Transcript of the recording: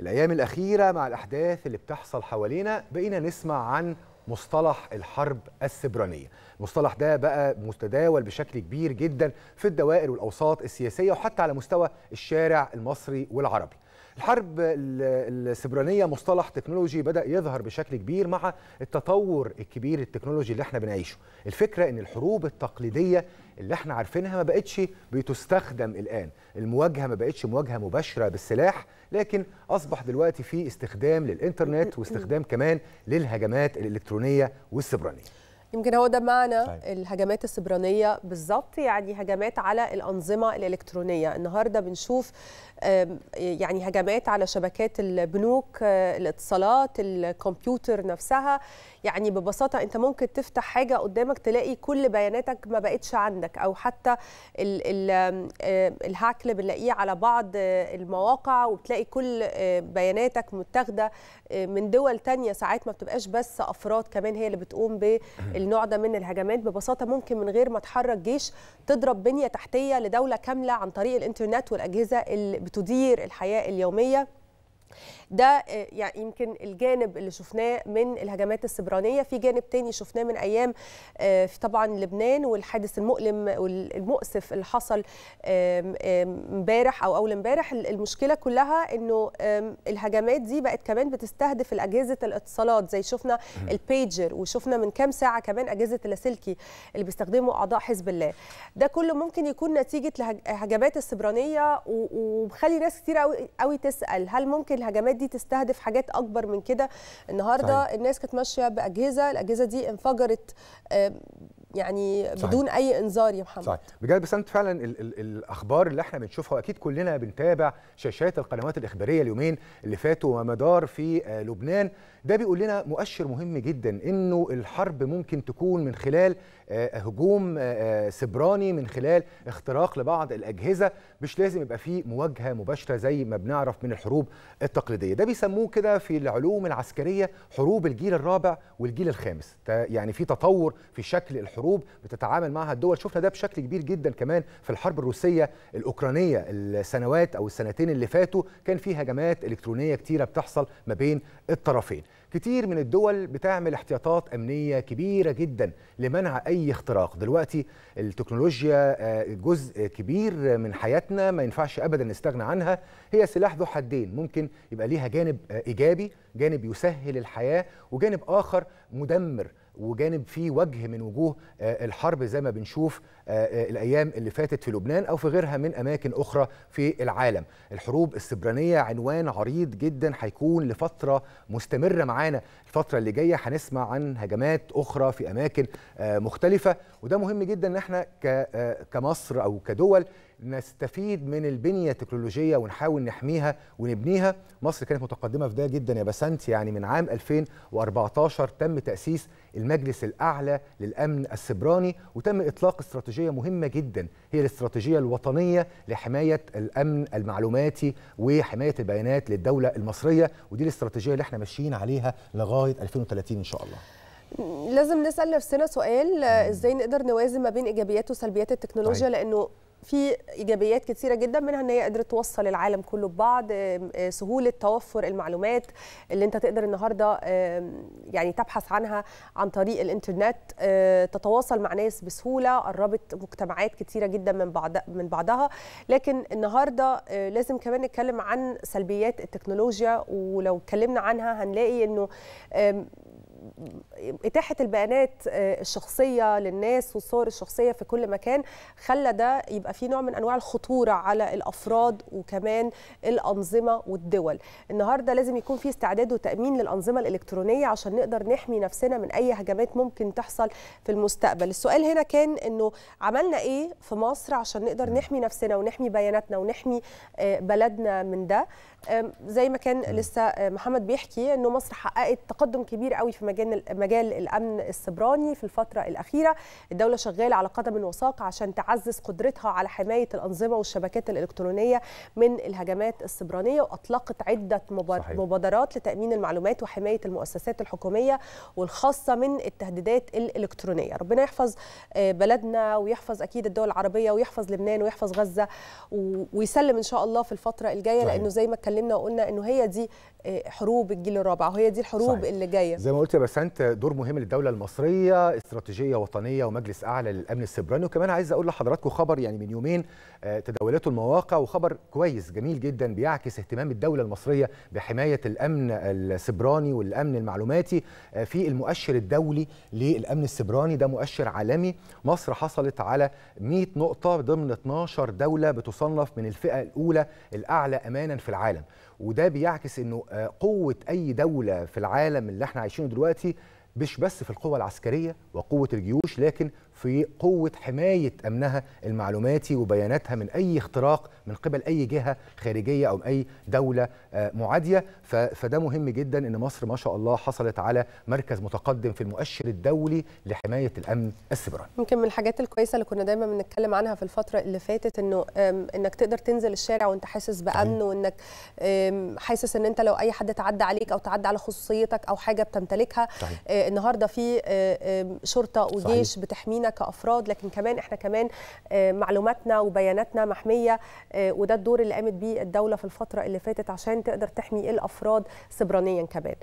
الأيام الأخيرة مع الأحداث اللي بتحصل حوالينا بقينا نسمع عن مصطلح الحرب السبرانية المصطلح ده بقى متداول بشكل كبير جدا في الدوائر والأوساط السياسية وحتى على مستوى الشارع المصري والعربي الحرب السبرانية مصطلح تكنولوجي بدأ يظهر بشكل كبير مع التطور الكبير التكنولوجي اللي احنا بنعيشه الفكرة ان الحروب التقليدية اللي احنا عارفينها ما بقتش بتستخدم الآن المواجهة ما بقتش مواجهة مباشرة بالسلاح لكن أصبح دلوقتي في استخدام للإنترنت واستخدام كمان للهجمات الإلكترونية والسبرانية يمكن هو ده معنى طيب. الهجمات السبرانيه بالظبط يعني هجمات على الانظمه الالكترونيه النهارده بنشوف يعني هجمات على شبكات البنوك آه، الاتصالات الكمبيوتر نفسها يعني ببساطه انت ممكن تفتح حاجه قدامك تلاقي كل بياناتك ما بقتش عندك او حتى الهاك اللي بنلاقيه على بعض آه، المواقع وبتلاقي كل آه، بياناتك متاخده من دول تانية ساعات ما بتبقاش بس افراد كمان هي اللي بتقوم بال النوع ده من الهجمات ببساطه ممكن من غير ما تحرك جيش تضرب بنيه تحتيه لدوله كامله عن طريق الانترنت والاجهزه اللي بتدير الحياه اليوميه ده آه، يعني يمكن الجانب اللي شفناه من الهجمات السبرانيه في جانب تاني شفناه من ايام آه، في طبعا لبنان والحادث المؤلم والمؤسف اللي حصل امبارح او اول امبارح المشكله كلها انه الهجمات دي بقت كمان بتستهدف الاجهزه الاتصالات زي شفنا البيجر وشفنا من كام ساعه كمان اجهزه اللاسلكي اللي بيستخدمه اعضاء حزب الله ده كله ممكن يكون نتيجه الهجمات السبرانيه ومخلي ناس كتير قوي تسال هل ممكن الهجمات دي دي تستهدف حاجات اكبر من كده النهارده صحيح. الناس كانت ماشيه باجهزه الاجهزه دي انفجرت يعني صحيح. بدون اي انذار يا محمد صحيح بجد بس انت فعلا ال ال الاخبار اللي احنا بنشوفها واكيد كلنا بنتابع شاشات القنوات الاخباريه اليومين اللي فاتوا ومدار في آه، لبنان ده بيقول لنا مؤشر مهم جدا انه الحرب ممكن تكون من خلال آه، هجوم آه، سبراني من خلال اختراق لبعض الاجهزه مش لازم يبقى في مواجهه مباشره زي ما بنعرف من الحروب التقليديه ده بيسموه كده في العلوم العسكريه حروب الجيل الرابع والجيل الخامس يعني في تطور في شكل الحروب الحروب بتتعامل معها الدول شفنا ده بشكل كبير جدا كمان في الحرب الروسيه الاوكرانيه السنوات او السنتين اللي فاتوا كان في هجمات الكترونيه كتيره بتحصل ما بين الطرفين كتير من الدول بتعمل احتياطات امنيه كبيره جدا لمنع اي اختراق دلوقتي التكنولوجيا آه، جزء كبير من حياتنا ما ينفعش ابدا نستغنى عنها هي سلاح ذو حدين ممكن يبقى ليها جانب آه، ايجابي جانب يسهل الحياه وجانب اخر مدمر وجانب فيه وجه من وجوه آه، الحرب زي ما بنشوف آه، آه، الايام اللي فاتت في لبنان او في غيرها من اماكن اخرى في العالم الحروب السبرانيه عنوان عريض جدا هيكون لفتره مستمره معانا الفتره اللي جايه هنسمع عن هجمات اخرى في اماكن مختلفه وده مهم جدا ان احنا كمصر او كدول نستفيد من البنيه التكنولوجيه ونحاول نحميها ونبنيها مصر كانت متقدمه في ده جدا يا بسنت يعني من عام 2014 تم تاسيس المجلس الاعلى للامن السبراني وتم اطلاق استراتيجيه مهمه جدا هي الاستراتيجيه الوطنيه لحمايه الامن المعلوماتي وحمايه البيانات للدوله المصريه ودي الاستراتيجيه اللي احنا ماشيين عليها لغايه 2030 ان شاء الله لازم نسال نفسنا سؤال ازاي نقدر نوازن ما بين ايجابيات وسلبيات التكنولوجيا طيب. لانه في ايجابيات كتيره جدا منها ان هي قدرت توصل العالم كله ببعض آه، سهوله توفر المعلومات اللي انت تقدر النهارده يعني تبحث عنها عن طريق الانترنت آه، تتواصل مع ناس بسهوله قربت مجتمعات كتيره جدا من بعض من بعضها لكن النهارده آه، لازم كمان نتكلم عن سلبيات التكنولوجيا ولو اتكلمنا عنها هنلاقي انه اتاحه البيانات آه، الشخصيه للناس والصور الشخصيه في كل مكان خلى ده يبقى في نوع من انواع الخطوره على الافراد وكمان الانظمه والدول النهارده لازم يكون في استعداد وتامين للانظمه الالكترونيه عشان نقدر نحمي نفسنا من اي هجمات ممكن تحصل في المستقبل السؤال هنا كان انه عملنا ايه في مصر عشان نقدر نحمي نفسنا ونحمي بياناتنا ونحمي آه، بلدنا من ده زي ما كان لسه آه، محمد بيحكي انه مصر حققت تقدم كبير قوي في مجال مجال مجال الامن السبراني في الفتره الاخيره الدوله شغاله على قدم وساق عشان تعزز قدرتها على حمايه الانظمه والشبكات الالكترونيه من الهجمات السبرانيه واطلقت عده مبادرات لتامين المعلومات وحمايه المؤسسات الحكوميه والخاصه من التهديدات الالكترونيه ربنا يحفظ آه، بلدنا ويحفظ اكيد الدول العربيه ويحفظ لبنان ويحفظ غزه ويسلم ان شاء الله في الفتره الجايه صحيح. لانه زي ما اتكلمنا وقلنا انه هي دي آه، حروب الجيل الرابع وهي دي الحروب صحيح. اللي جايه زي ما قلت بسنت دور مهم للدوله المصريه استراتيجيه وطنيه ومجلس اعلى للامن السبراني وكمان عايز اقول لحضراتكم خبر يعني من يومين آه، تداولته المواقع وخبر كويس جميل جدا بيعكس اهتمام الدوله المصريه بحمايه الامن السبراني والامن المعلوماتي آه، في المؤشر الدولي للامن السبراني ده مؤشر عالمي مصر حصلت على 100 نقطه ضمن 12 دوله بتصنف من الفئه الاولى الاعلى امانا في العالم وده بيعكس انه آه، قوه اي دوله في العالم اللي احنا عايشينه دلوقتي مش بس في القوة العسكرية وقوة الجيوش لكن في قوة حماية أمنها المعلوماتي وبياناتها من أي اختراق من قبل أي جهة خارجية أو أي دولة آه، معادية فده مهم جدا أن مصر ما شاء الله حصلت على مركز متقدم في المؤشر الدولي لحماية الأمن السيبراني يمكن من الحاجات الكويسة اللي كنا دايما بنتكلم عنها في الفترة اللي فاتت أنه أنك تقدر تنزل الشارع وأنت حاسس بأمن وأنك حاسس أن أنت لو أي حد تعدى عليك أو تعدى على خصوصيتك أو حاجة بتمتلكها صحيح. آه، النهاردة في آه، شرطة وجيش صحيح. بتحمينا لينا كافراد لكن كمان احنا كمان آه، معلوماتنا وبياناتنا محميه آه، وده الدور اللي قامت بيه الدوله في الفتره اللي فاتت عشان تقدر تحمي الافراد سبرانيا كمان